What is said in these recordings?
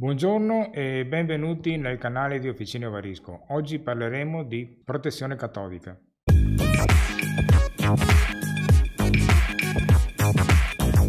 Buongiorno e benvenuti nel canale di Officine Varisco. Oggi parleremo di protezione catodica.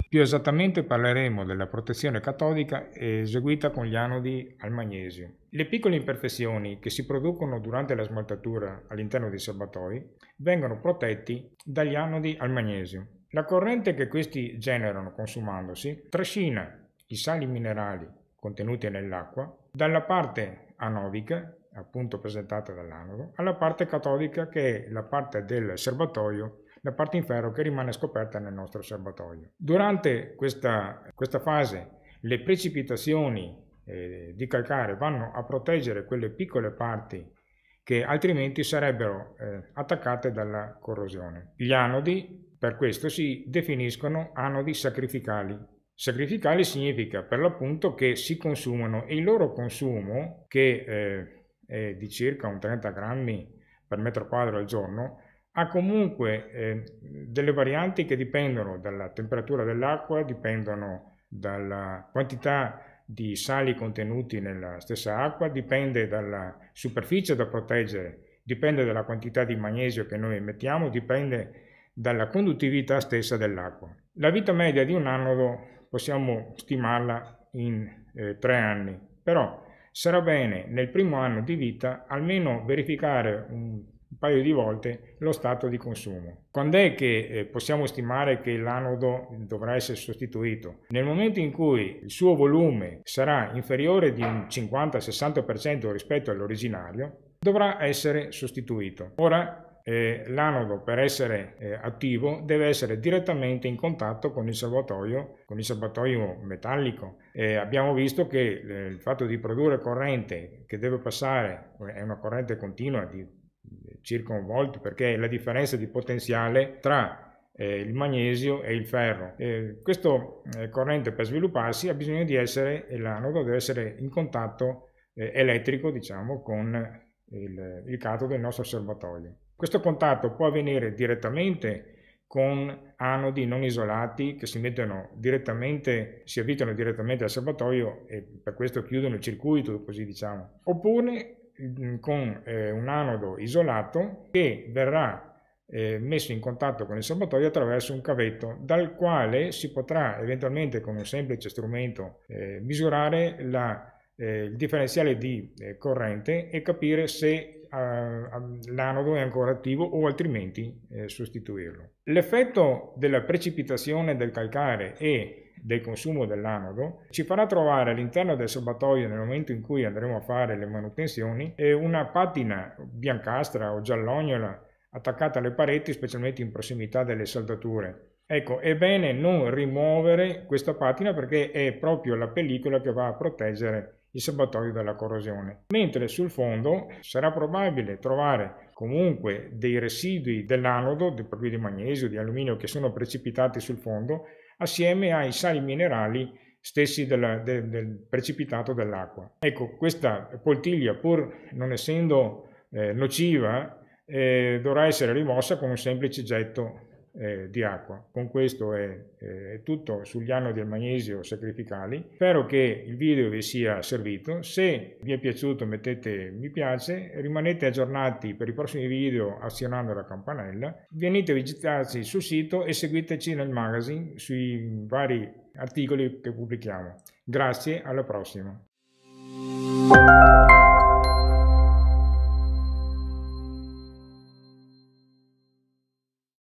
Più esattamente parleremo della protezione catodica eseguita con gli anodi al magnesio. Le piccole imperfezioni che si producono durante la smaltatura all'interno dei serbatoi vengono protetti dagli anodi al magnesio. La corrente che questi generano consumandosi trascina i sali minerali contenute nell'acqua dalla parte anodica, appunto presentata dall'anodo, alla parte catodica che è la parte del serbatoio la parte in ferro che rimane scoperta nel nostro serbatoio. Durante questa, questa fase le precipitazioni eh, di calcare vanno a proteggere quelle piccole parti che altrimenti sarebbero eh, attaccate dalla corrosione. Gli anodi per questo si definiscono anodi sacrificali Sacrificali significa per l'appunto che si consumano e il loro consumo, che eh, è di circa un 30 grammi per metro quadro al giorno, ha comunque eh, delle varianti che dipendono dalla temperatura dell'acqua, dipendono dalla quantità di sali contenuti nella stessa acqua, dipende dalla superficie da proteggere, dipende dalla quantità di magnesio che noi emettiamo, dipende dalla conduttività stessa dell'acqua. La vita media di un anodo possiamo stimarla in eh, tre anni, però sarà bene nel primo anno di vita almeno verificare un paio di volte lo stato di consumo. Quando è che eh, possiamo stimare che l'anodo dovrà essere sostituito? Nel momento in cui il suo volume sarà inferiore di un 50-60% rispetto all'originario, dovrà essere sostituito. Ora eh, l'anodo per essere eh, attivo deve essere direttamente in contatto con il serbatoio, con il serbatoio metallico. Eh, abbiamo visto che eh, il fatto di produrre corrente che deve passare eh, è una corrente continua di eh, circa un volt perché è la differenza di potenziale tra il magnesio e il ferro. Eh, questo corrente per svilupparsi ha bisogno di essere, l'anodo deve essere in contatto elettrico diciamo con il, il catodo del nostro serbatoio. Questo contatto può avvenire direttamente con anodi non isolati che si mettono direttamente, si avvitano direttamente al serbatoio e per questo chiudono il circuito, così diciamo. Oppure mm, con eh, un anodo isolato che verrà eh, messo in contatto con il serbatoio attraverso un cavetto dal quale si potrà eventualmente con un semplice strumento eh, misurare la, eh, il differenziale di eh, corrente e capire se l'anodo è ancora attivo o altrimenti eh, sostituirlo. L'effetto della precipitazione del calcare e del consumo dell'anodo ci farà trovare all'interno del serbatoio nel momento in cui andremo a fare le manutenzioni una patina biancastra o giallognola attaccata alle pareti specialmente in prossimità delle saldature Ecco, è bene non rimuovere questa patina perché è proprio la pellicola che va a proteggere il serbatoio dalla corrosione. Mentre sul fondo sarà probabile trovare comunque dei residui dell'anodo, di magnesio, di alluminio che sono precipitati sul fondo assieme ai sali minerali stessi del, del, del precipitato dell'acqua. Ecco, questa poltiglia pur non essendo eh, nociva eh, dovrà essere rimossa con un semplice getto eh, di acqua. Con questo è, eh, tutto sugli anni del magnesio sacrificali. Spero che il video vi sia servito. Se vi è piaciuto mettete mi piace, rimanete aggiornati per i prossimi video azionando la campanella. Venite a visitarci sul sito e seguiteci nel magazine sui vari articoli che pubblichiamo. Grazie, alla prossima.